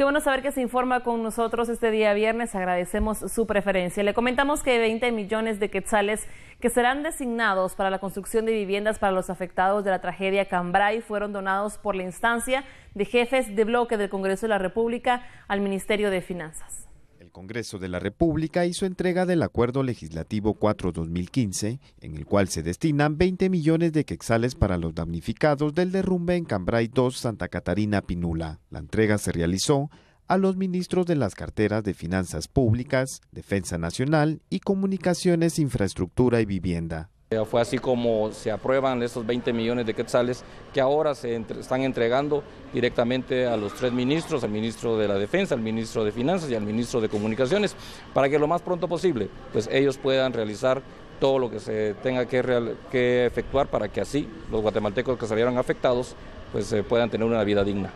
Qué bueno saber que se informa con nosotros este día viernes. Agradecemos su preferencia. Le comentamos que 20 millones de quetzales que serán designados para la construcción de viviendas para los afectados de la tragedia Cambrai fueron donados por la instancia de jefes de bloque del Congreso de la República al Ministerio de Finanzas. El Congreso de la República hizo entrega del Acuerdo Legislativo 4-2015, en el cual se destinan 20 millones de quExales para los damnificados del derrumbe en Cambrai 2, Santa Catarina, Pinula. La entrega se realizó a los ministros de las carteras de Finanzas Públicas, Defensa Nacional y Comunicaciones, Infraestructura y Vivienda. Eh, fue así como se aprueban estos 20 millones de quetzales que ahora se están entregando directamente a los tres ministros, al ministro de la Defensa, al ministro de Finanzas y al ministro de Comunicaciones, para que lo más pronto posible pues ellos puedan realizar todo lo que se tenga que, efectuar para que así los guatemaltecos que salieron afectados pues eh, puedan tener una vida digna.